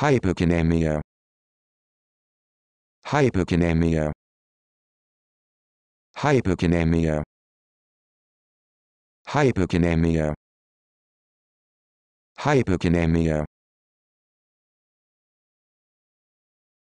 hypokinemia hypokinemia hypokinemia hypokinemia hypokinemia